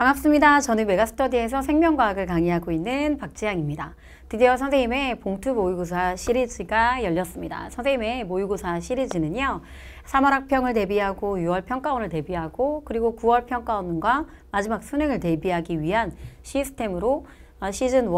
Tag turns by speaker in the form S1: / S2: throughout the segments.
S1: 반갑습니다. 저는 메가스터디에서 생명과학을 강의하고 있는 박지향입니다. 드디어 선생님의 봉투 모의고사 시리즈가 열렸습니다. 선생님의 모의고사 시리즈는요. 3월 학평을 대비하고 6월 평가원을 대비하고 그리고 9월 평가원과 마지막 수능을 대비하기 위한 시스템으로 어, 시즌 1, 2, 3,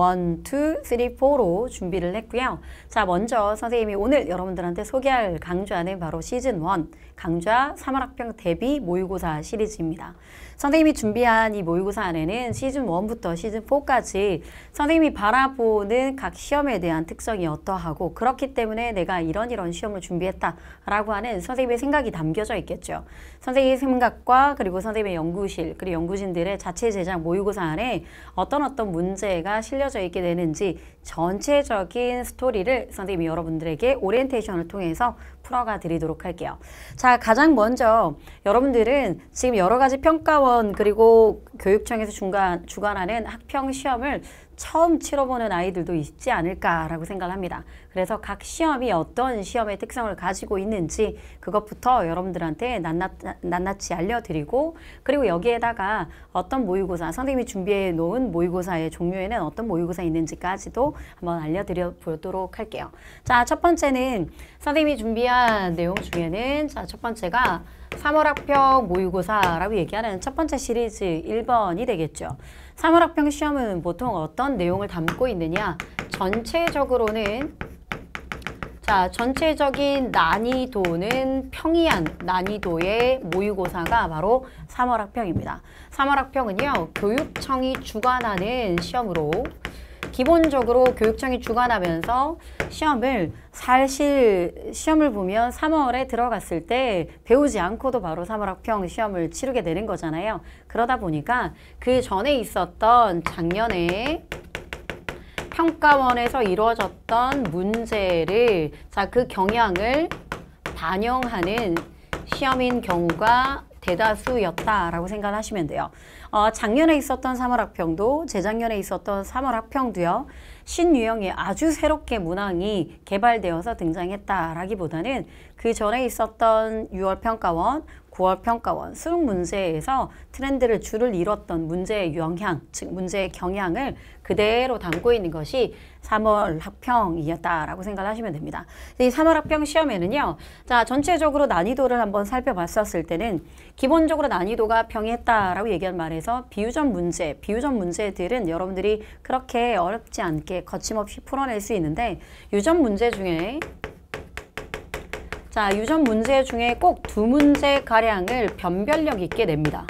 S1: 4로 준비를 했고요. 자, 먼저 선생님이 오늘 여러분들한테 소개할 강좌는 바로 시즌 1, 강좌 3월 학평 대비 모의고사 시리즈입니다. 선생님이 준비한 이 모의고사 안에는 시즌 원부터 시즌 포까지 선생님이 바라보는 각 시험에 대한 특성이 어떠하고 그렇기 때문에 내가 이런 이런 시험을 준비했다라고 하는 선생님의 생각이 담겨져 있겠죠. 선생님의 생각과 그리고 선생님의 연구실 그리고 연구진들의 자체 제작 모의고사 안에 어떤 어떤 문제가 실려져 있게 되는지 전체적인 스토리를 선생님이 여러분들에게 오리엔테이션을 통해서 풀어가 드리도록 할게요. 자, 가장 먼저 여러분들은 지금 여러 가지 평가 학사원 그리고 교육청에서 중간, 주관하는 학평 시험을 처음 치러보는 아이들도 있지 않을까라고 생각합니다. 그래서 각 시험이 어떤 시험의 특성을 가지고 있는지 그것부터 여러분들한테 낱낱, 낱낱이 알려드리고 그리고 여기에다가 어떤 모의고사, 선생님이 준비해 놓은 모의고사의 종류에는 어떤 모의고사 있는지까지도 한번 알려드려 보도록 할게요. 자, 첫 번째는 선생님이 준비한 내용 중에는 자, 첫 번째가 3월학평 모의고사라고 얘기하는 첫 번째 시리즈 1번이 되겠죠. 3월학평 시험은 보통 어떤 내용을 담고 있느냐 전체적으로는 자 전체적인 난이도는 평이한 난이도의 모의고사가 바로 3월학평입니다. 3월학평은요 교육청이 주관하는 시험으로 기본적으로 교육청이 주관하면서 시험을 사실 시험을 보면 3월에 들어갔을 때 배우지 않고도 바로 3월 학평 시험을 치르게 되는 거잖아요. 그러다 보니까 그 전에 있었던 작년에 평가원에서 이루어졌던 문제를 자 그 경향을 반영하는 시험인 경우가 대다수였다라고 생각하시면 돼요. 어, 작년에 있었던 3월 학평도 재작년에 있었던 3월 학평도요. 신유형의 아주 새롭게 문항이 개발되어서 등장했다라기보다는 그 전에 있었던 6월 평가원, 9월 평가원 수능 문제에서 트렌드를 줄을 잃었던 문제의 영향, 즉 문제의 경향을 그대로 담고 있는 것이 3월 학평이었다라고 생각하시면 됩니다. 이 3월 학평 시험에는요. 자, 전체적으로 난이도를 한번 살펴봤었을 때는 기본적으로 난이도가 평했다라고 얘기한 말에서 비유전 문제, 비유전 문제들은 여러분들이 그렇게 어렵지 않게 거침없이 풀어낼 수 있는데 유전 문제 중에 자, 유전 문제 중에 꼭 두 문제가량을 변별력 있게 냅니다.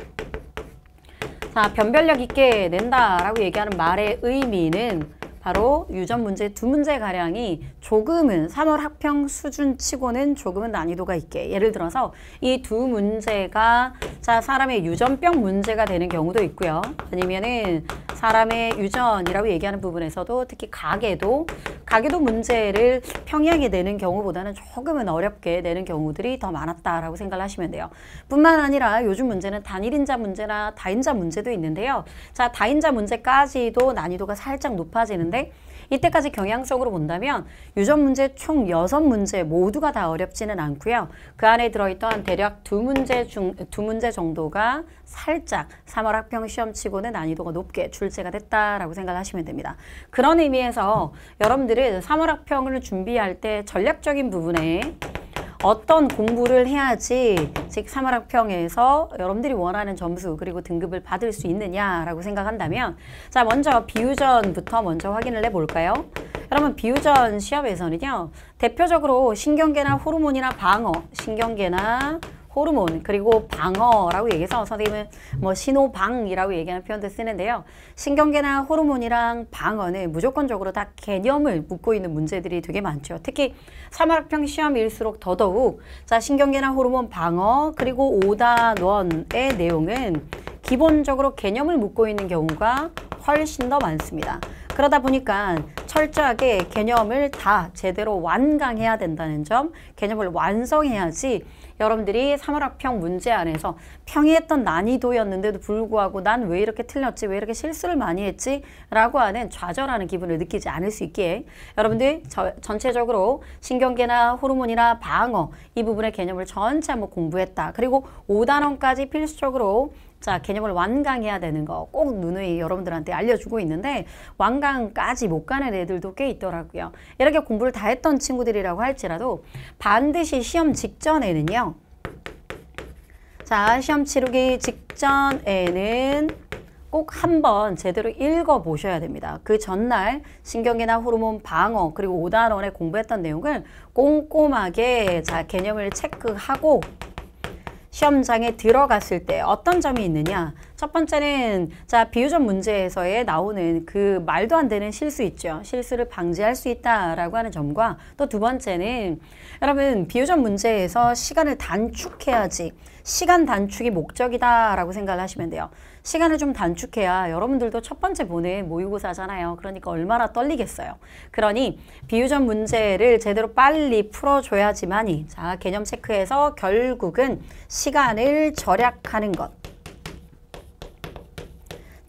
S1: 자, 변별력 있게 낸다라고 얘기하는 말의 의미는 바로 유전 문제 두 문제가량이 조금은 3월 학평 수준치고는 조금은 난이도가 있게 예를 들어서 이 두 문제가 자 사람의 유전병 문제가 되는 경우도 있고요. 아니면은 사람의 유전이라고 얘기하는 부분에서도 특히 가계도 가계도 문제를 평이하게 내는 경우보다는 조금은 어렵게 내는 경우들이 더 많았다라고 생각 하시면 돼요. 뿐만 아니라 요즘 문제는 단일인자 문제나 다인자 문제도 있는데요. 자 다인자 문제까지도 난이도가 살짝 높아지는데 이때까지 경향적으로 본다면 유전 문제 총 여섯 문제 모두가 다 어렵지는 않고요. 그 안에 들어있던 대략 두 문제 중 두 문제 정도가 살짝 3월 학평 시험치고는 난이도가 높게 출제가 됐다라고 생각하시면 됩니다. 그런 의미에서 여러분들은 3월 학평을 준비할 때 전략적인 부분에 어떤 공부를 해야지 즉 사마락평에서 여러분들이 원하는 점수 그리고 등급을 받을 수 있느냐라고 생각한다면 자 먼저 비유전부터 먼저 확인을 해볼까요? 여러분 비유전 시합에서는요 대표적으로 신경계나 호르몬이나 방어 신경계나 호르몬 그리고 방어라고 얘기해서 선생님은 뭐 신호방이라고 얘기하는 표현도 쓰는데요. 신경계나 호르몬이랑 방어는 무조건적으로 다 개념을 묻고 있는 문제들이 되게 많죠. 특히 3학평 시험일수록 더더욱 자 신경계나 호르몬 방어 그리고 오단원의 내용은 기본적으로 개념을 묻고 있는 경우가 훨씬 더 많습니다. 그러다 보니까 철저하게 개념을 다 제대로 완강해야 된다는 점, 개념을 완성해야지 여러분들이 3월 학평 문제 안에서 평이했던 난이도였는데도 불구하고 난 왜 이렇게 틀렸지 왜 이렇게 실수를 많이 했지 라고 하는 좌절하는 기분을 느끼지 않을 수 있게 여러분들 저, 전체적으로 신경계나 호르몬이나 방어 이 부분의 개념을 전체 한번 공부했다 그리고 5단원까지 필수적으로 자 개념을 완강해야 되는 거 꼭 누누이 여러분들한테 알려주고 있는데 완강까지 못 가는 애들도 꽤 있더라고요. 이렇게 공부를 다 했던 친구들이라고 할지라도 반드시 시험 직전에는요. 자 시험 치르기 직전에는 꼭 한번 제대로 읽어보셔야 됩니다. 그 전날 신경이나 호르몬 방어 그리고 5단원에 공부했던 내용을 꼼꼼하게 자 개념을 체크하고 시험장에 들어갔을 때 어떤 점이 있느냐 첫 번째는 자 비유전 문제에서의 나오는 그 말도 안 되는 실수 있죠. 실수를 방지할 수 있다라고 하는 점과 또 두 번째는 여러분 비유전 문제에서 시간을 단축해야지 시간 단축이 목적이다라고 생각을 하시면 돼요. 시간을 좀 단축해야 여러분들도 첫 번째 보는 모의고사잖아요. 그러니까 얼마나 떨리겠어요. 그러니 비유전 문제를 제대로 빨리 풀어줘야지만이 자 개념 체크에서 결국은 시간을 절약하는 것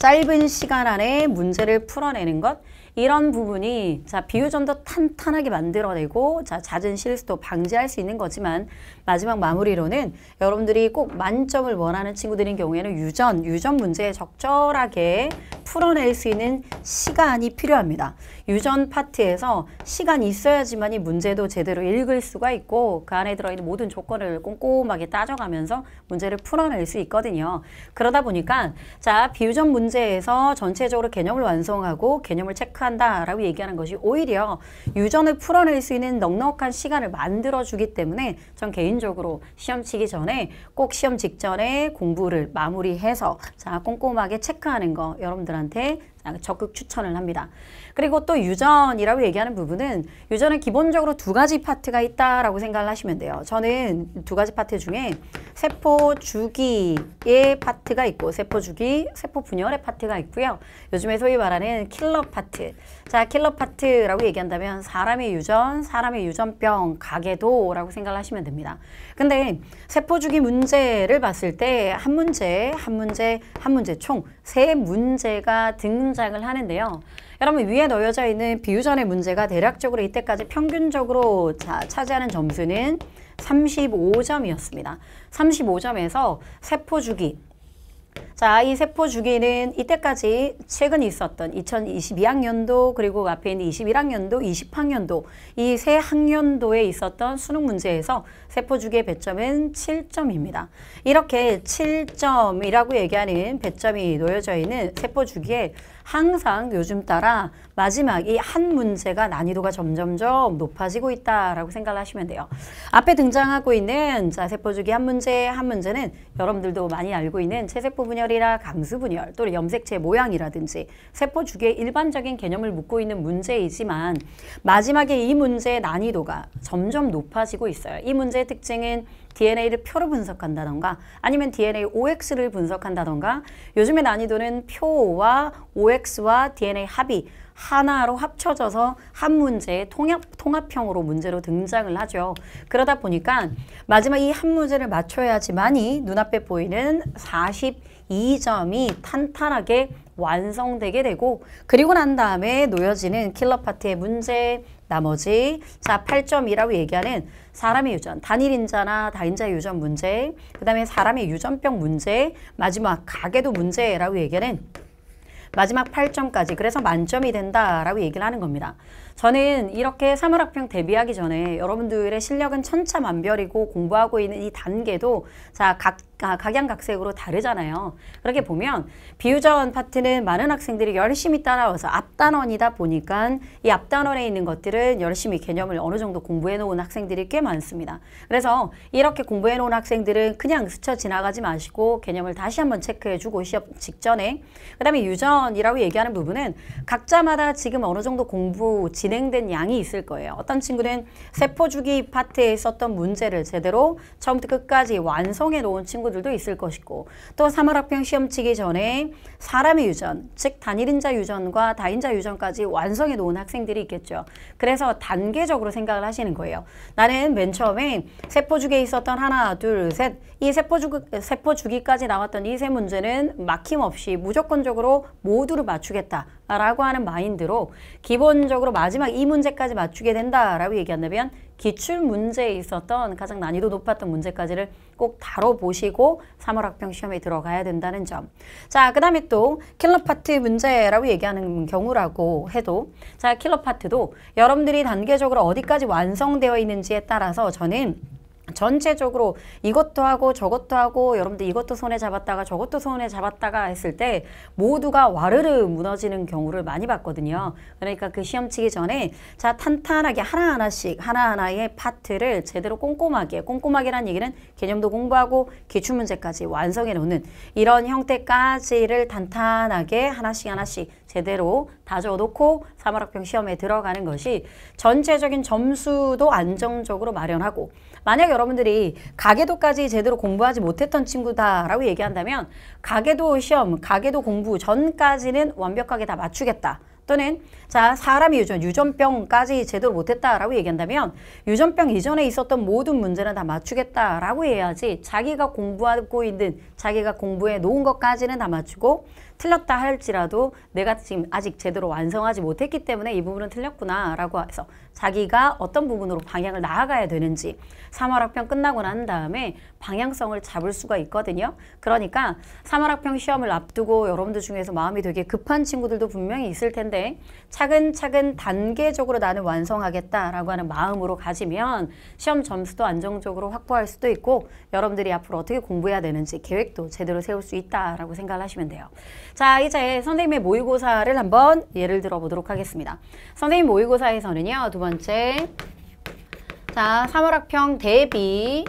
S1: 짧은 시간 안에 문제를 풀어내는 것 이런 부분이 자 비유 좀 더 탄탄하게 만들어내고 자 잦은 실수도 방지할 수 있는 거지만 마지막 마무리로는 여러분들이 꼭 만점을 원하는 친구들인 경우에는 유전, 유전 문제 에 적절하게 풀어낼 수 있는 시간이 필요합니다. 유전 파트에서 시간이 있어야지만 이 문제도 제대로 읽을 수가 있고 그 안에 들어있는 모든 조건을 꼼꼼하게 따져가면서 문제를 풀어낼 수 있거든요. 그러다 보니까 자 비유전 문제에서 전체적으로 개념을 완성하고 개념을 체크한다라고 얘기하는 것이 오히려 유전을 풀어낼 수 있는 넉넉한 시간을 만들어주기 때문에 전 개인 개인적으로 시험 치기 전에 꼭 시험 직전에 공부를 마무리해서 자 꼼꼼하게 체크하는 거 여러분들한테 적극 추천을 합니다. 그리고 또 유전이라고 얘기하는 부분은 유전은 기본적으로 두 가지 파트가 있다라고 생각을 하시면 돼요. 저는 두 가지 파트 중에 세포 주기의 파트가 있고 세포 주기, 세포 분열의 파트가 있고요. 요즘에 소위 말하는 킬러 파트. 자, 킬러 파트라고 얘기한다면 사람의 유전, 사람의 유전병, 가계도라고 생각을 하시면 됩니다. 근데 세포 주기 문제를 봤을 때 한 문제, 한 문제, 한 문제 총 세 문제가 등장을 하는데요. 여러분 위에 놓여져 있는 비유전의 문제가 대략적으로 이때까지 평균적으로 자, 차지하는 점수는 35점이었습니다. 35점에서 세포 주기, 자, 이 세포 주기는 이때까지 최근 있었던 2022학년도 그리고 앞에 있는 21학년도, 20학년도 이 세 학년도에 있었던 수능 문제에서 세포 주기의 배점은 7점입니다. 이렇게 7점이라고 얘기하는 배점이 놓여져 있는 세포 주기에 항상 요즘 따라 마지막 이 한 문제가 난이도가 점점점 높아지고 있다라고 생각 하시면 돼요. 앞에 등장하고 있는 자 세포주기 한 문제 한 문제는 여러분들도 많이 알고 있는 체세포 분열이라 강수 분열 또는 염색체 모양이라든지 세포주기의 일반적인 개념을 묻고 있는 문제이지만 마지막에 이 문제의 난이도가 점점 높아지고 있어요. 이 문제의 특징은 DNA를 표로 분석한다던가 아니면 DNA OX를 분석한다던가 요즘의 난이도는 표와 OX와 DNA 합이 하나로 합쳐져서 한 문제의 통합, 통합형으로 문제로 등장을 하죠. 그러다 보니까 마지막 이 한 문제를 맞춰야지만이 눈앞에 보이는 42점이 탄탄하게 완성되게 되고 그리고 난 다음에 놓여지는 킬러 파트의 문제, 나머지 자 8.2라고 얘기하는 사람의 유전, 단일인자나 다인자 의 유전 문제, 그 다음에 사람의 유전병 문제, 마지막 가계도 문제라고 얘기하는 마지막 8점까지 그래서 만점이 된다라고 얘기를 하는 겁니다. 저는 이렇게 사물학평 데뷔하기 전에 여러분들의 실력은 천차만별이고 공부하고 있는 이 단계도 자각 아, 각양각색으로 다르잖아요. 그렇게 보면 비유자원 파트는 많은 학생들이 열심히 따라와서 앞단원이다 보니까 이 앞단원에 있는 것들은 열심히 개념을 어느 정도 공부해 놓은 학생들이 꽤 많습니다. 그래서 이렇게 공부해 놓은 학생들은 그냥 스쳐 지나가지 마시고 개념을 다시 한번 체크해 주고 시험 직전에 그 다음에 유전이라고 얘기하는 부분은 각자마다 지금 어느 정도 공부 진행된 양이 있을 거예요. 어떤 친구는 세포주기 파트에 썼던 문제를 제대로 처음부터 끝까지 완성해 놓은 친구 친구들도 있을 것이고 또 사물학평 시험치기 전에 사람의 유전, 즉 단일인자 유전과 다인자 유전까지 완성해 놓은 학생들이 있겠죠. 그래서 단계적으로 생각을 하시는 거예요. 나는 맨 처음에 세포주기에 있었던 하나, 둘, 셋, 이 세포주기, 세포주기까지 나왔던 이 세 문제는 막힘없이 무조건적으로 모두를 맞추겠다라고 하는 마인드로 기본적으로 마지막 이 문제까지 맞추게 된다라고 얘기한다면 기출 문제에 있었던 가장 난이도 높았던 문제까지를 꼭 다뤄보시고 3월 학평 시험에 들어가야 된다는 점. 자, 그 다음에 또 킬러파트 문제라고 얘기하는 경우라고 해도 자, 킬러파트도 여러분들이 단계적으로 어디까지 완성되어 있는지에 따라서 저는 전체적으로 이것도 하고 저것도 하고 여러분들 이것도 손에 잡았다가 저것도 손에 잡았다가 했을 때 모두가 와르르 무너지는 경우를 많이 봤거든요. 그러니까 그 시험 치기 전에 자 탄탄하게 하나하나씩 하나하나의 파트를 제대로 꼼꼼하게 꼼꼼하게란 얘기는 개념도 공부하고 기출문제까지 완성해 놓는 이런 형태까지를 탄탄하게 하나씩 하나씩 제대로 다져놓고 3월학평 시험에 들어가는 것이 전체적인 점수도 안정적으로 마련하고 만약 여러분들이 가계도까지 제대로 공부하지 못했던 친구다라고 얘기한다면 가계도 시험, 가계도 공부 전까지는 완벽하게 다 맞추겠다. 또는 자 사람이 유전, 유전병까지 제대로 못했다라고 얘기한다면 유전병 이전에 있었던 모든 문제는 다 맞추겠다라고 해야지 자기가 공부하고 있는 자기가 공부해 놓은 것까지는 다 맞추고 틀렸다 할지라도 내가 지금 아직 제대로 완성하지 못했기 때문에 이 부분은 틀렸구나라고 해서 자기가 어떤 부분으로 방향을 나아가야 되는지 3월 학평 끝나고 난 다음에 방향성을 잡을 수가 있거든요. 그러니까 3월 학평 시험을 앞두고 여러분들 중에서 마음이 되게 급한 친구들도 분명히 있을 텐데 차근차근 단계적으로 나는 완성하겠다라고 하는 마음으로 가지면 시험 점수도 안정적으로 확보할 수도 있고 여러분들이 앞으로 어떻게 공부해야 되는지 계획도 제대로 세울 수 있다라고 생각 하시면 돼요. 자 이제 선생님의 모의고사를 한번 예를 들어 보도록 하겠습니다. 선생님 모의고사에서는요. 두 번째 자 3월학평 대비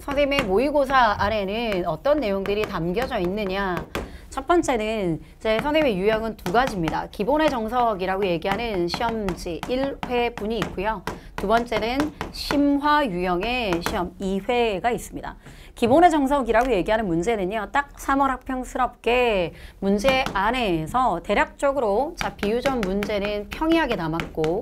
S1: 선생님의 모의고사 아래는 어떤 내용들이 담겨져 있느냐 첫 번째는 제 선생님의 유형은 두 가지입니다. 기본의 정석이라고 얘기하는 시험지 1회분이 있고요. 두 번째는 심화 유형의 시험 2회가 있습니다. 기본의 정석이라고 얘기하는 문제는요. 딱 3월 학평스럽게 문제 안에서 대략적으로 자 비유전 문제는 평이하게 남았고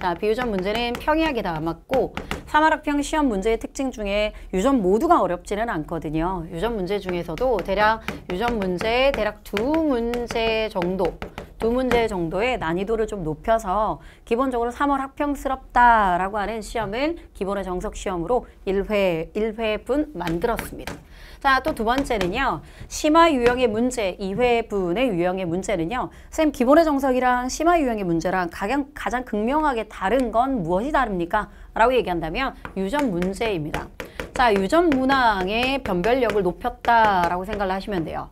S1: 자 비유전 문제는 평이하게 남았고 3월 학평 시험 문제의 특징 중에 유전 모두가 어렵지는 않거든요. 유전 문제 중에서도 대략 유전 문제 대략 두 문제 정도 두 문제 정도의 난이도를 좀 높여서 기본적으로 3월 학평스럽다라고 하는 시험을 기본의 정석 시험으로 1회, 1회분 만들었습니다. 자, 또 두 번째는요. 심화 유형의 문제, 2회분의 유형의 문제는요. 선생님, 기본의 정석이랑 심화 유형의 문제랑 가장, 가장 극명하게 다른 건 무엇이 다릅니까? 라고 얘기한다면 유전 문제입니다. 자, 유전 문항의 변별력을 높였다라고 생각을 하시면 돼요.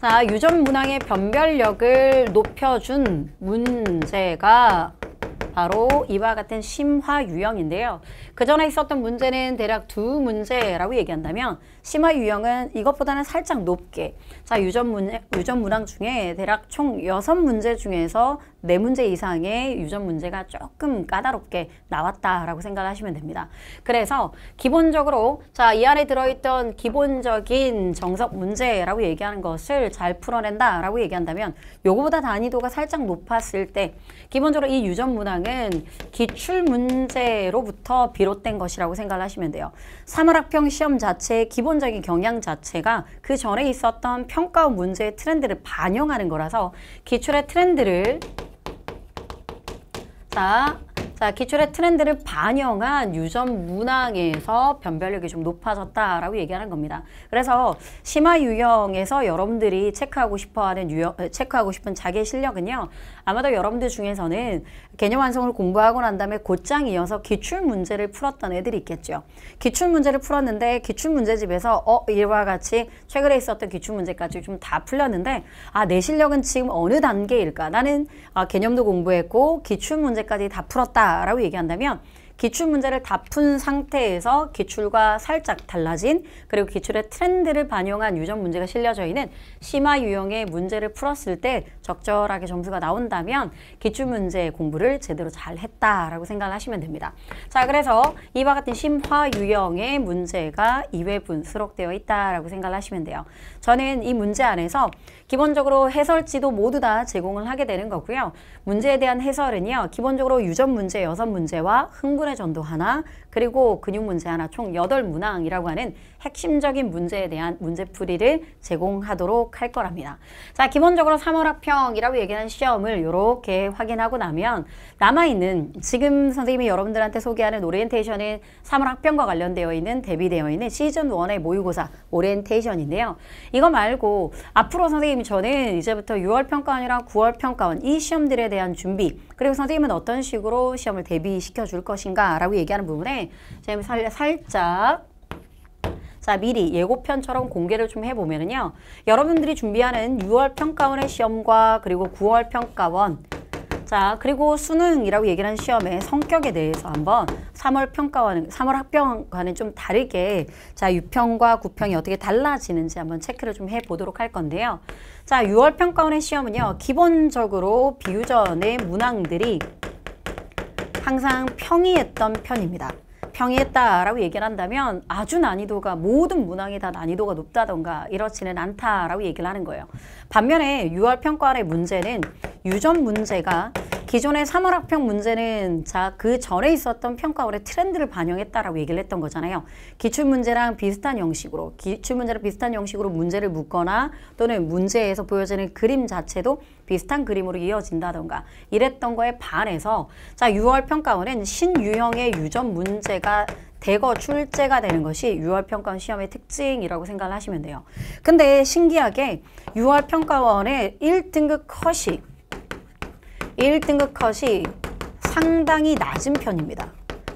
S1: 자, 유전 문항의 변별력을 높여준 문제가 바로 이와 같은 심화 유형인데요. 그 전에 있었던 문제는 대략 두 문제라고 얘기한다면 심화 유형은 이것보다는 살짝 높게 자 유전, 문제, 유전 문항 중에 대략 총 여섯 문제 중에서 네문제 이상의 유전 문제가 조금 까다롭게 나왔다라고 생각하시면 됩니다. 그래서 기본적으로 자 이 안에 들어있던 기본적인 정석 문제라고 얘기하는 것을 잘 풀어낸다라고 얘기한다면 요거보다 난이도가 살짝 높았을 때 기본적으로 이 유전 문항은 문는 기출 문제로부터 비롯된 것이라고 생각 하시면 돼요. 3월학평 시험 자체의 기본적인 경향 자체가 그 전에 있었던 평가 문제의 트렌드를 반영하는 거라서 기출의 트렌드를 자 자, 기출의 트렌드를 반영한 유전 문항에서 변별력이 좀 높아졌다라고 얘기하는 겁니다. 그래서 심화 유형에서 여러분들이 체크하고 싶어하는 유형, 체크하고 싶은 자기 실력은요. 아마도 여러분들 중에서는 개념 완성을 공부하고 난 다음에 곧장 이어서 기출 문제를 풀었던 애들이 있겠죠. 기출 문제를 풀었는데 기출 문제집에서 어 이와 같이 최근에 있었던 기출 문제까지 좀 다 풀렸는데 아 내 실력은 지금 어느 단계일까? 나는 아, 개념도 공부했고 기출 문제까지 다 풀었다. 있다라고 얘기한다면 기출 문제를 다 푼 상태에서 기출과 살짝 달라진 그리고 기출의 트렌드를 반영한 유전 문제가 실려져 있는 심화 유형의 문제를 풀었을 때 적절하게 점수가 나온다면 기출문제 공부를 제대로 잘 했다라고 생각을 하시면 됩니다. 자, 그래서 이와 같은 심화 유형의 문제가 2회분 수록되어 있다라고 생각 하시면 돼요. 저는 이 문제 안에서 기본적으로 해설지도 모두 다 제공을 하게 되는 거고요. 문제에 대한 해설은요. 기본적으로 유전 문제 6문제와 흥분의 전도 하나, 그리고 근육 문제 하나 총 8문항이라고 하는 핵심적인 문제에 대한 문제풀이를 제공하도록 할 거랍니다. 자, 기본적으로 3월 학평 수학이라고 얘기하는 시험을 이렇게 확인하고 나면 남아있는 지금 선생님이 여러분들한테 소개하는 오리엔테이션은 3월 학평과 관련되어 있는 대비되어 있는 시즌1의 모의고사 오리엔테이션인데요. 이거 말고 앞으로 선생님 저는 이제부터 6월 평가원이랑 9월 평가원 이 시험들에 대한 준비 그리고 선생님은 어떤 식으로 시험을 대비시켜 줄 것인가 라고 얘기하는 부분에 선생님 살짝 자 미리 예고편처럼 공개를 좀 해보면요 여러분들이 준비하는 6월 평가원의 시험과 그리고 9월 평가원 자 그리고 수능이라고 얘기를 한 시험의 성격에 대해서 한번 3월 평가원는 3월 학평과는 좀 다르게 자 6평과 9평이 어떻게 달라지는지 한번 체크를 좀 해보도록 할 건데요. 자 6월 평가원의 시험은요 기본적으로 비유전의 문항들이 항상 평이했던 편입니다. 평이했다라고 얘기를 한다면 아주 난이도가 모든 문항이 다 난이도가 높다던가 이렇지는 않다라고 얘기를 하는 거예요. 반면에 6월 평가의 문제는 유전 문제가 기존의 3월 학평 문제는 자 그 전에 있었던 평가원의 트렌드를 반영했다라고 얘기를 했던 거잖아요. 기출문제랑 비슷한 형식으로 기출문제랑 비슷한 형식으로 문제를 묻거나 또는 문제에서 보여지는 그림 자체도 비슷한 그림으로 이어진다던가 이랬던 거에 반해서 자 6월 평가원엔 신유형의 유전 문제가 대거 출제가 되는 것이 6월 평가원 시험의 특징이라고 생각을 하시면 돼요. 근데 신기하게 6월 평가원의 1등급 컷이 1등급 컷이 상당히 낮은 편입니다.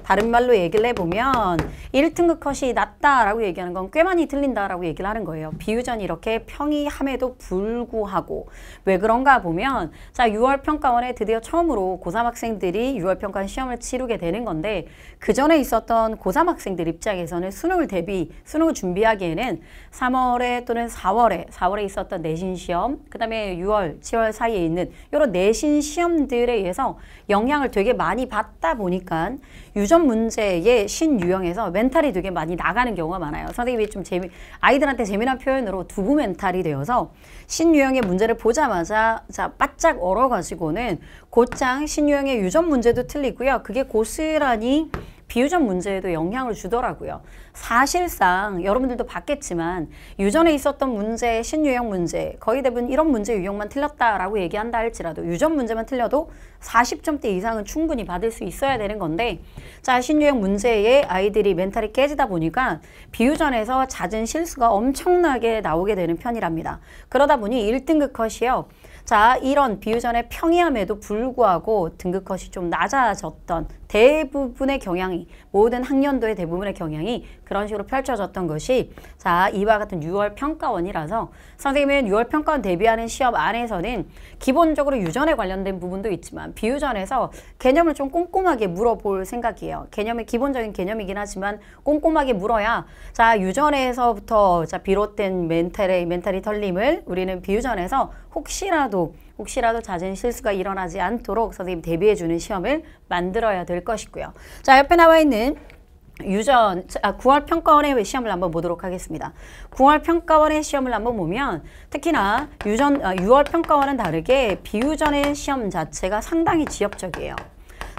S1: 다른 말로 얘기를 해보면 1등급 컷이 낮다라고 얘기하는 건 꽤 많이 틀린다라고 얘기를 하는 거예요. 비유전이 이렇게 평이함에도 불구하고 왜 그런가 보면 자 6월 평가원에 드디어 처음으로 고3 학생들이 6월 평가 시험을 치르게 되는 건데 그 전에 있었던 고3 학생들 입장에서는 수능을 대비 수능을 준비하기에는 3월에 또는 4월에 4월에 있었던 내신 시험 그 다음에 6월 7월 사이에 있는 이런 내신 시험들에 의해서 영향을 되게 많이 받다 보니까 유전 문제의 신유형에서 멘탈이 되게 많이 나가는 경우가 많아요. 선생님이 좀 재미 아이들한테 재미난 표현으로 두부 멘탈이 되어서 신유형의 문제를 보자마자 자 바짝 얼어가지고는 곧장 신유형의 유전 문제도 틀리고요. 그게 고스란히 비유전 문제에도 영향을 주더라고요. 사실상 여러분들도 봤겠지만 유전에 있었던 문제, 신유형 문제 거의 대부분 이런 문제 유형만 틀렸다라고 얘기한다 할지라도 유전 문제만 틀려도 40점대 이상은 충분히 받을 수 있어야 되는 건데 자 신유형 문제에 아이들이 멘탈이 깨지다 보니까 비유전에서 잦은 실수가 엄청나게 나오게 되는 편이랍니다. 그러다 보니 1등급 컷이요. 자 이런 비유전의 평이함에도 불구하고 등급컷이 좀 낮아졌던 대부분의 경향이 모든 학년도의 대부분의 경향이 그런 식으로 펼쳐졌던 것이 자 이와 같은 6월 평가원이라서 선생님은 6월 평가원 대비하는 시험 안에서는 기본적으로 유전에 관련된 부분도 있지만 비유전에서 개념을 좀 꼼꼼하게 물어볼 생각이에요. 개념의 기본적인 개념이긴 하지만 꼼꼼하게 물어야 자 유전에서부터 자 비롯된 멘탈의 멘탈이 털림을 우리는 비유전에서 혹시라도 혹시라도 잦은 실수가 일어나지 않도록 선생님 대비해 주는 시험을 만들어야 될 것이고요. 자, 옆에 나와 있는 유전, 아, 9월 평가원의 시험을 한번 보도록 하겠습니다. 9월 평가원의 시험을 한번 보면 특히나 유전, 아, 6월 평가원은 다르게 비유전의 시험 자체가 상당히 지역적이에요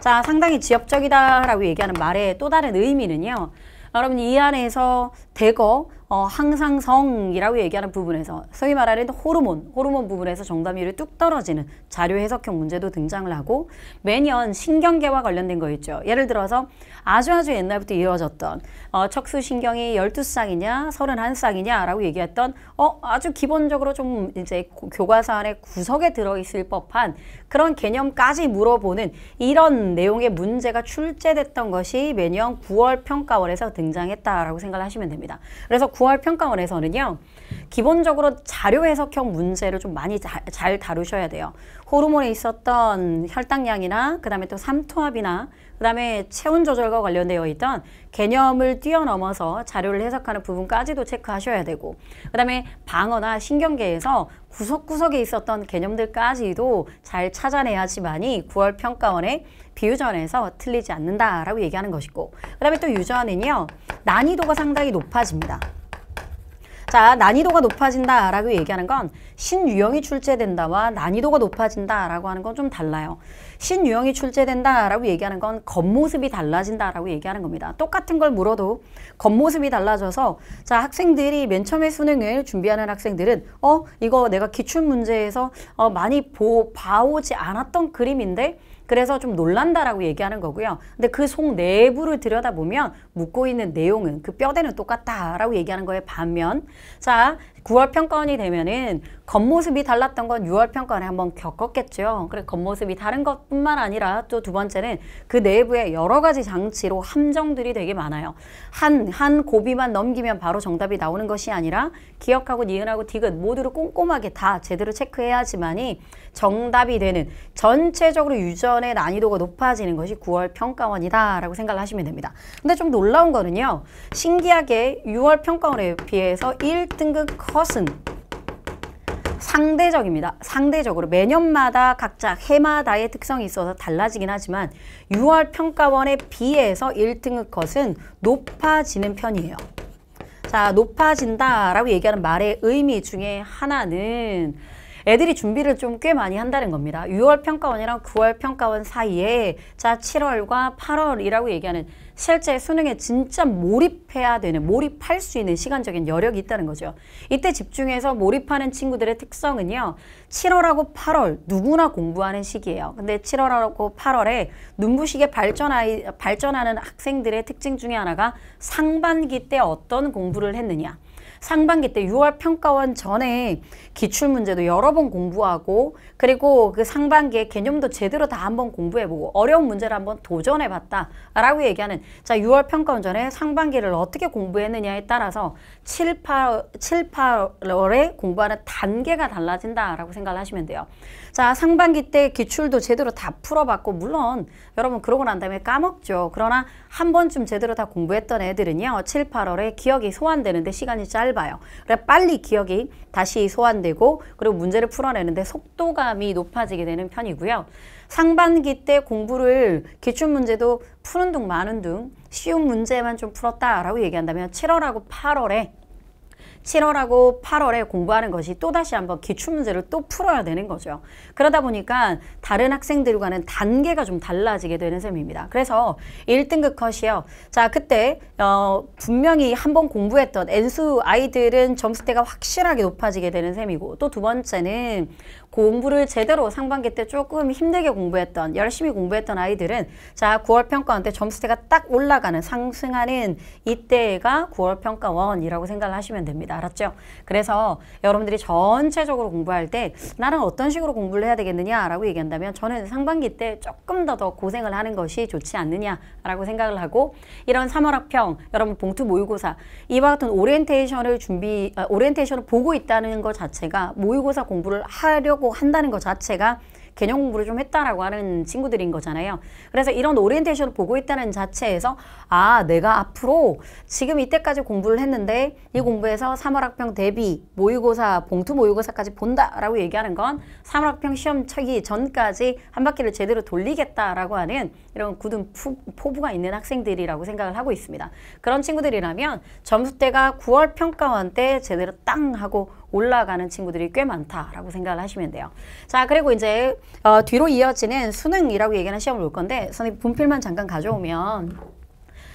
S1: 자, 상당히 지역적이다라고 얘기하는 말의 또 다른 의미는요. 여러분 이 안에서 대거 어, 항상성이라고 얘기하는 부분에서 소위 말하는 호르몬, 호르몬 부분에서 정답률이 뚝 떨어지는 자료 해석형 문제도 등장을 하고 매년 신경계와 관련된 거 있죠. 예를 들어서 아주 아주 옛날부터 이어졌던 어, 척수 신경이 열두 쌍이냐 서른한 쌍이냐라고 얘기했던 어 아주 기본적으로 좀 이제 교과서 안에 구석에 들어있을 법한 그런 개념까지 물어보는 이런 내용의 문제가 출제됐던 것이 매년 9월 평가원에서 등장했다라고 생각하시면 됩니다. 있니다 그래서 9월 평가원에서는요. 기본적으로 자료 해석형 문제를 좀 많이 자, 잘 다루셔야 돼요. 호르몬에 있었던 혈당량이나 그 다음에 또 삼투압이나 그 다음에 체온 조절과 관련되어 있던 개념을 뛰어넘어서 자료를 해석하는 부분까지도 체크하셔야 되고 그 다음에 방어나 신경계에서 구석구석에 있었던 개념들까지도 잘 찾아내야지만이 9월 평가원의 비유전에서 틀리지 않는다라고 얘기하는 것이고 그 다음에 또 유전은요 난이도가 상당히 높아집니다. 높아다 난이도가 높아진다 라고 얘기하는 건 신유형이 출제된다와 난이도가 높아진다 라고 하는 건 좀 달라요. 신유형이 출제된다 라고 얘기하는 건 겉모습이 달라진다 라고 얘기하는 겁니다. 똑같은 걸 물어도 겉모습이 달라져서 자 학생들이 맨 처음에 수능을 준비하는 학생들은 어? 이거 내가 기출문제에서 어, 많이 보, 봐오지 않았던 그림인데 그래서 좀 놀란다라고 얘기하는 거고요. 근데 그 속 내부를 들여다보면 묻고 있는 내용은 그 뼈대는 똑같다라고 얘기하는 거에 반면 자 9월 평가원이 되면은 겉모습이 달랐던 건 6월 평가원에 한번 겪었겠죠. 그래 겉모습이 다른 것뿐만 아니라 또 두 번째는 그 내부에 여러 가지 장치로 함정들이 되게 많아요. 한 한 고비만 넘기면 바로 정답이 나오는 것이 아니라 기억하고 니은하고 디귿 모두를 꼼꼼하게 다 제대로 체크해야지만이 정답이 되는 전체적으로 유전의 난이도가 높아지는 것이 9월 평가원이다라고 생각을 하시면 됩니다. 근데 좀 놀라운 거는요. 신기하게 6월 평가원에 비해서 1등급 것은 상대적입니다. 상대적으로 매년마다 각자 해마다의 특성이 있어서 달라지긴 하지만 6월 평가원에 비해서 1등의 것은 높아지는 편이에요. 자, 높아진다라고 얘기하는 말의 의미 중에 하나는 애들이 준비를 좀 꽤 많이 한다는 겁니다. 6월 평가원이랑 9월 평가원 사이에 자, 7월과 8월이라고 얘기하는 실제 수능에 진짜 몰입해야 되는 몰입할 수 있는 시간적인 여력이 있다는 거죠. 이때 집중해서 몰입하는 친구들의 특성은요. 7월하고 8월 누구나 공부하는 시기예요. 근데 7월하고 8월에 눈부시게 발전하는 학생들의 특징 중에 하나가 상반기 때 어떤 공부를 했느냐. 상반기 때 6월 평가원 전에 기출문제도 여러 번 공부하고 그리고 그 상반기에 개념도 제대로 다 한번 공부해보고 어려운 문제를 한번 도전해봤다 라고 얘기하는 자 6월 평가원 전에 상반기를 어떻게 공부했느냐에 따라서 7, 8, 7, 8월에 공부하는 단계가 달라진다 라고 생각을 하시면 돼요. 자 상반기 때 기출도 제대로 다 풀어봤고 물론 여러분 그러고 난 다음에 까먹죠. 그러나 한 번쯤 제대로 다 공부했던 애들은요. 7, 8월에 기억이 소환되는데 시간이 짧 짧아요. 그래 그러니까 빨리 기억이 다시 소환되고 그리고 문제를 풀어내는데 속도감이 높아지게 되는 편이고요. 상반기 때 공부를 기출 문제도 푸는 둥 마는 둥 쉬운 문제만 좀 풀었다라고 얘기한다면 7월하고 8월에 7월하고 8월에 공부하는 것이 또다시 한번 기출문제를 또 풀어야 되는 거죠. 그러다 보니까 다른 학생들과는 단계가 좀 달라지게 되는 셈입니다. 그래서 1등급 컷이요. 자, 그때 어, 분명히 한번 공부했던 N수 아이들은 점수대가 확실하게 높아지게 되는 셈이고 또 두 번째는 공부를 제대로 상반기 때 조금 힘들게 공부했던 열심히 공부했던 아이들은 자 9월 평가원 때 점수대가 딱 올라가는 상승하는 이때가 9월 평가원이라고 생각을 하시면 됩니다. 알았죠? 그래서 여러분들이 전체적으로 공부할 때 나는 어떤 식으로 공부를 해야 되겠느냐라고 얘기한다면 저는 상반기 때 조금 더 더 고생을 하는 것이 좋지 않느냐라고 생각을 하고 이런 3월 학평 여러분 봉투 모의고사 이와 같은 오리엔테이션을 준비 아, 오리엔테이션을 보고 있다는 것 자체가 모의고사 공부를 하려고 하고 한다는 것 자체가 개념 공부를 좀 했다라고 하는 친구들인 거잖아요. 그래서 이런 오리엔테이션을 보고 있다는 자체에서 아 내가 앞으로 지금 이때까지 공부를 했는데 이 공부에서 3월학평 대비 모의고사 봉투 모의고사까지 본다라고 얘기하는 건 3월학평 시험 차기 전까지 한 바퀴를 제대로 돌리겠다라고 하는 이런 굳은 푸, 포부가 있는 학생들이라고 생각을 하고 있습니다. 그런 친구들이라면 점수대가 9월 평가원 때 제대로 땅 하고 올라가는 친구들이 꽤 많다라고 생각을 하시면 돼요. 자, 그리고 이제 어, 뒤로 이어지는 수능이라고 얘기하는 시험을 볼 건데 선생님 분필만 잠깐 가져오면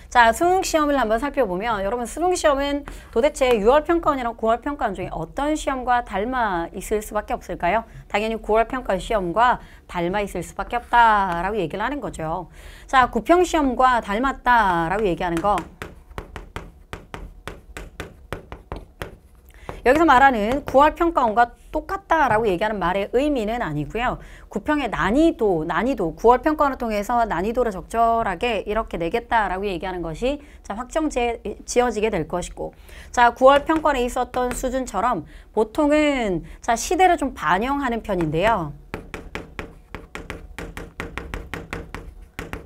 S1: 자, 수능 시험을 한번 살펴보면 여러분 수능 시험은 도대체 6월 평가원이랑 9월 평가원 중에 어떤 시험과 닮아 있을 수밖에 없을까요? 당연히 9월 평가 시험과 닮아 있을 수밖에 없다라고 얘기를 하는 거죠. 자, 구평 시험과 닮았다라고 얘기하는 거 여기서 말하는 9월 평가원과 똑같다라고 얘기하는 말의 의미는 아니고요. 구평의 난이도, 난이도, 9월 평가원을 통해서 난이도를 적절하게 이렇게 내겠다라고 얘기하는 것이 확정 지어지게 될 것이고 자, 9월 평가원에 있었던 수준처럼 보통은 자, 시대를 좀 반영하는 편인데요.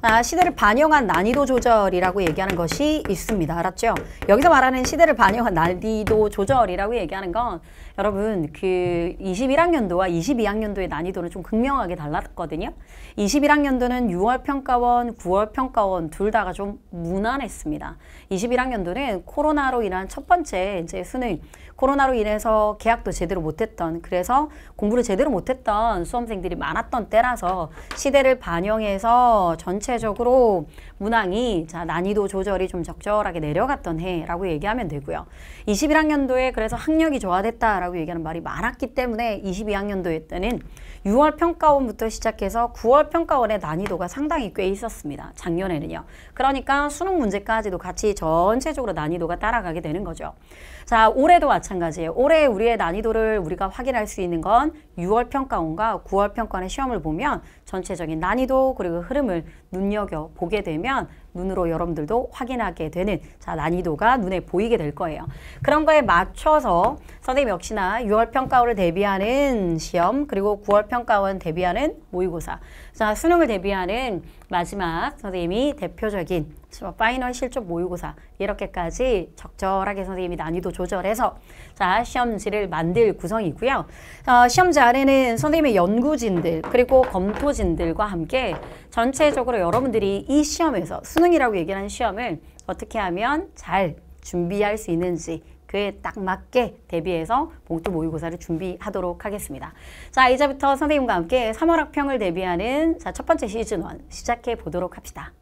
S1: 아, 시대를 반영한 난이도 조절이라고 얘기하는 것이 있습니다. 알았죠? 여기서 말하는 시대를 반영한 난이도 조절이라고 얘기하는 건 여러분 그 21학년도와 22학년도의 난이도는 좀 극명하게 달랐거든요. 21학년도는 6월 평가원, 9월 평가원 둘 다가 좀 무난했습니다. 21학년도는 코로나로 인한 첫 번째 이제 수능 코로나로 인해서 계약도 제대로 못했던 그래서 공부를 제대로 못했던 수험생들이 많았던 때라서 시대를 반영해서 전체적으로 문항이 자 난이도 조절이 좀 적절하게 내려갔던 해라고 얘기하면 되고요. 21학년도에 그래서 학력이 저하됐다 라고 얘기하는 말이 많았기 때문에 22학년도에 때는 6월 평가원부터 시작해서 9월 평가원의 난이도가 상당히 꽤 있었습니다. 작년에는요. 그러니까 수능 문제까지도 같이 전체적으로 난이도가 따라가게 되는 거죠. 자, 올해도 마찬가지예요. 올해 우리의 난이도를 우리가 확인할 수 있는 건 6월 평가원과 9월 평가원의 시험을 보면 전체적인 난이도 그리고 흐름을 눈여겨 보게 되면 눈으로 여러분들도 확인하게 되는 자 난이도가 눈에 보이게 될 거예요. 그런 거에 맞춰서 선생님 역시나 6월 평가원을 대비하는 시험 그리고 9월 평가원 대비하는 모의고사 자 수능을 대비하는 마지막 선생님이 대표적인 파이널 실적 모의고사 이렇게까지 적절하게 선생님이 난이도 조절해서 자 시험지를 만들 구성이고요. 어, 시험지 안에는 선생님의 연구진들 그리고 검토진들과 함께 전체적으로 여러분들이 이 시험에서 수능이라고 얘기하는 시험을 어떻게 하면 잘 준비할 수 있는지 그에 딱 맞게 대비해서 봉투 모의고사를 준비하도록 하겠습니다. 자, 이제부터 선생님과 함께 3월 학평을 대비하는 자, 첫 번째 시즌 1 시작해 보도록 합시다.